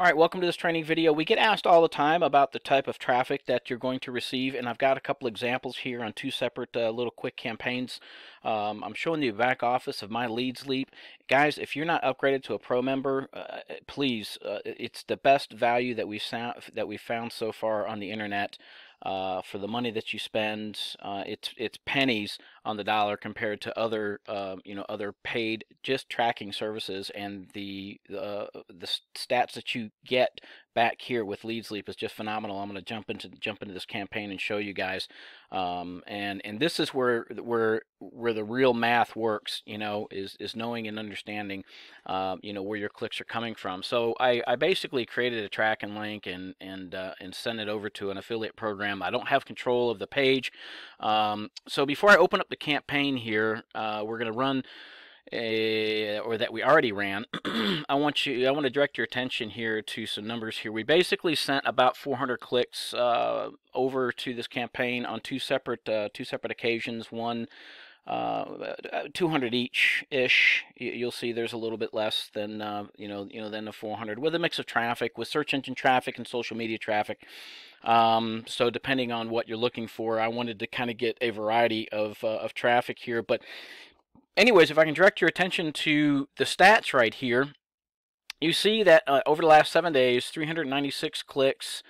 All right, welcome to this training video. We get asked all the time about the type of traffic that you're going to receive, and I've got a couple examples here on two separate uh, little quick campaigns. Um, I'm showing you the back office of my Leads Leap. Guys, if you're not upgraded to a pro member, uh, please, uh, it's the best value that we've, that we've found so far on the internet. Uh, for the money that you spend. Uh, it's it's pennies on the dollar compared to other uh, you know other paid just tracking services and the uh, the stats that you get back here with leads leap is just phenomenal i'm going to jump into jump into this campaign and show you guys um, and and this is where where where the real math works you know is is knowing and understanding uh, you know where your clicks are coming from so i i basically created a tracking link and and uh, and sent it over to an affiliate program i don't have control of the page um, so before i open up the campaign here. Uh, we're going to run a, or that we already ran. I want you. I want to direct your attention here to some numbers here. We basically sent about 400 clicks uh, over to this campaign on two separate uh, two separate occasions. One uh, 200 each ish. You'll see there's a little bit less than uh, you know you know than the 400 with a mix of traffic, with search engine traffic and social media traffic. Um, so depending on what you're looking for, I wanted to kind of get a variety of uh, of traffic here. But anyways, if I can direct your attention to the stats right here, you see that uh, over the last seven days, 396 clicks.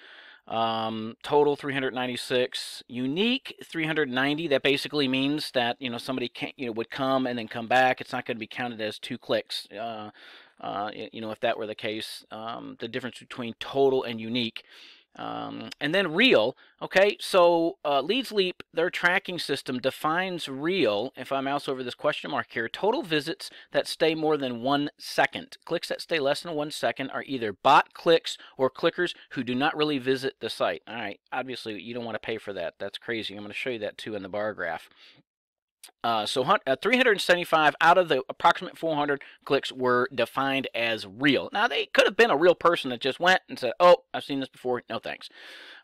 Um, total 396, unique 390. That basically means that you know somebody can you know would come and then come back. It's not going to be counted as two clicks. Uh, uh, you know if that were the case, um, the difference between total and unique um, and then real, okay, so uh, Leads Leap, their tracking system defines real, if I mouse over this question mark here, total visits that stay more than one second. Clicks that stay less than one second are either bot clicks or clickers who do not really visit the site. All right, obviously you don't want to pay for that. That's crazy. I'm going to show you that too in the bar graph. Uh, so uh, 375 out of the approximate 400 clicks were defined as real. Now, they could have been a real person that just went and said, Oh, I've seen this before. No thanks.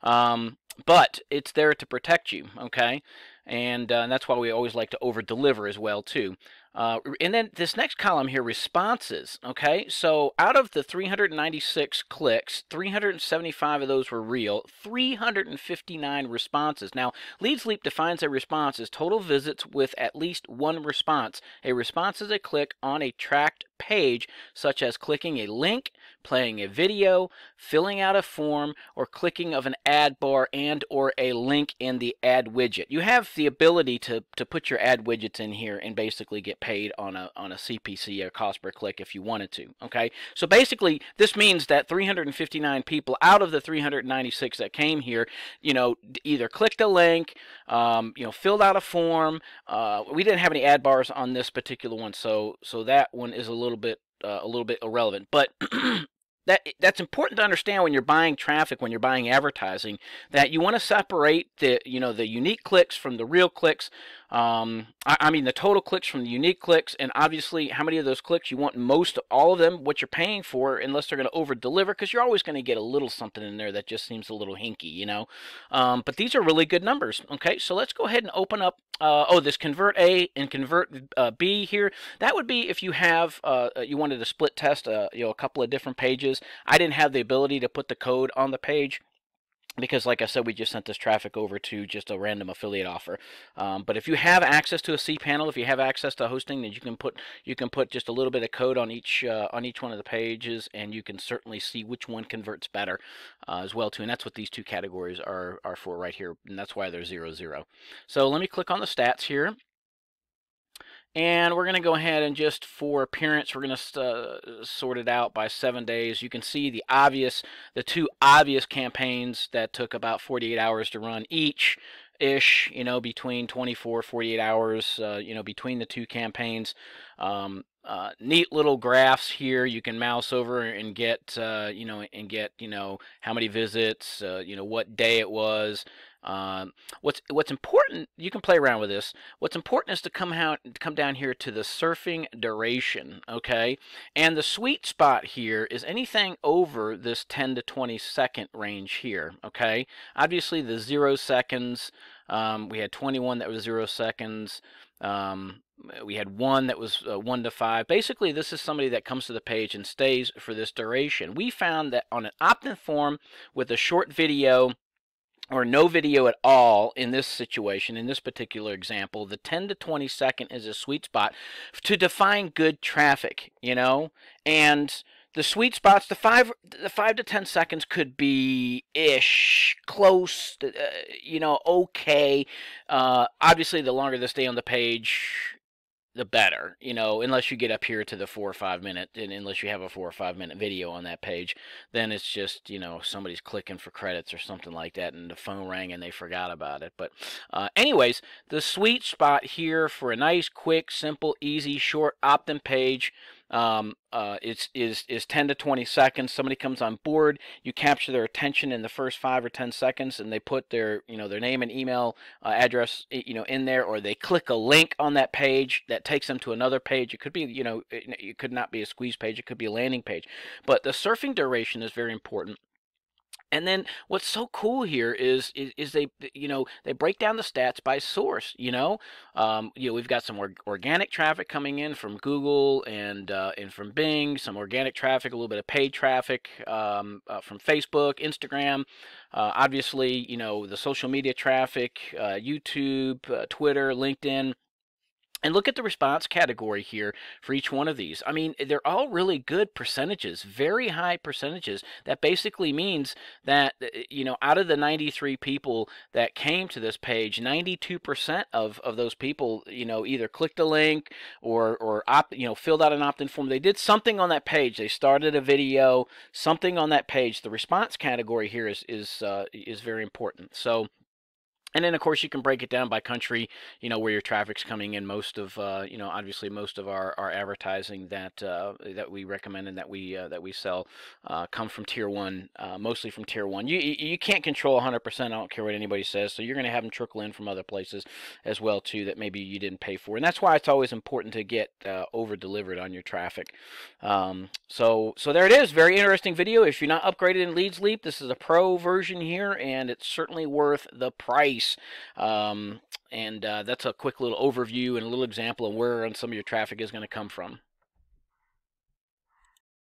Um, but it's there to protect you okay and, uh, and that's why we always like to over deliver as well too uh, and then this next column here responses okay so out of the 396 clicks 375 of those were real 359 responses now LeadSleap defines a response as total visits with at least one response a response is a click on a tracked page such as clicking a link playing a video, filling out a form, or clicking of an ad bar and or a link in the ad widget. You have the ability to, to put your ad widgets in here and basically get paid on a, on a CPC a cost per click if you wanted to, okay? So basically, this means that 359 people out of the 396 that came here, you know, either clicked a link, um, you know, filled out a form. Uh, we didn't have any ad bars on this particular one, so so that one is a little bit uh, a little bit irrelevant. But that that's important to understand when you're buying traffic when you're buying advertising that you want to separate the you know the unique clicks from the real clicks um, I, I, mean, the total clicks from the unique clicks, and obviously how many of those clicks you want most all of them, what you're paying for, unless they're going to over deliver, because you're always going to get a little something in there that just seems a little hinky, you know. Um, but these are really good numbers. Okay, so let's go ahead and open up. Uh, oh, this convert A and convert uh, B here. That would be if you have uh, you wanted to split test, uh, you know, a couple of different pages. I didn't have the ability to put the code on the page because like i said we just sent this traffic over to just a random affiliate offer um, but if you have access to a cpanel if you have access to hosting then you can put you can put just a little bit of code on each uh, on each one of the pages and you can certainly see which one converts better uh, as well too and that's what these two categories are are for right here and that's why they're zero zero so let me click on the stats here and we're going to go ahead and just for appearance, we're going to uh, sort it out by seven days. You can see the obvious, the two obvious campaigns that took about 48 hours to run each ish, you know, between 24, 48 hours, uh, you know, between the two campaigns. Um, uh, neat little graphs here. You can mouse over and get, uh, you know, and get, you know, how many visits, uh, you know, what day it was, um, what's what's important? You can play around with this. What's important is to come out, come down here to the surfing duration, okay? And the sweet spot here is anything over this 10 to 20 second range here, okay? Obviously, the zero seconds. Um, we had 21 that was zero seconds. Um, we had one that was uh, one to five. Basically, this is somebody that comes to the page and stays for this duration. We found that on an opt-in form with a short video or no video at all in this situation, in this particular example, the 10 to 20 second is a sweet spot to define good traffic, you know? And the sweet spots, the five, the five to 10 seconds could be ish, close, uh, you know, okay. Uh, obviously, the longer they stay on the page, the better, you know, unless you get up here to the four or five minute, and unless you have a four or five minute video on that page, then it's just, you know, somebody's clicking for credits or something like that, and the phone rang and they forgot about it. But, uh, anyways, the sweet spot here for a nice, quick, simple, easy, short opt in page um, uh, is, is, is 10 to 20 seconds. Somebody comes on board, you capture their attention in the first five or 10 seconds, and they put their, you know, their name and email uh, address, you know, in there, or they click a link on that page that takes them to another page. It could be, you know, it, it could not be a squeeze page, it could be a landing page. But the surfing duration is very important and then what's so cool here is, is, is they you know they break down the stats by source. You know, um, you know we've got some org organic traffic coming in from Google and uh, and from Bing, some organic traffic, a little bit of paid traffic um, uh, from Facebook, Instagram. Uh, obviously, you know the social media traffic, uh, YouTube, uh, Twitter, LinkedIn. And look at the response category here for each one of these. I mean, they're all really good percentages, very high percentages. That basically means that, uh, uh, you know, out of the 93 people that came to this page, 92% of, of those people, you know, either clicked a link or, or op, you know, filled out an opt in form. They did something on that page. They started a video, something on that page. The response category here is, is, uh, is very important. So, and then, of course, you can break it down by country, you know, where your traffic's coming in. Most of, uh, you know, obviously most of our, our advertising that uh, that we recommend and that we uh, that we sell uh, come from tier one, uh, mostly from tier one. You you can't control 100%. I don't care what anybody says. So you're going to have them trickle in from other places as well too that maybe you didn't pay for. And that's why it's always important to get uh, over delivered on your traffic. Um, so so there it is. Very interesting video. If you're not upgraded in Leads Leap, this is a pro version here, and it's certainly worth the price. Um, and uh, that's a quick little overview and a little example of where some of your traffic is going to come from.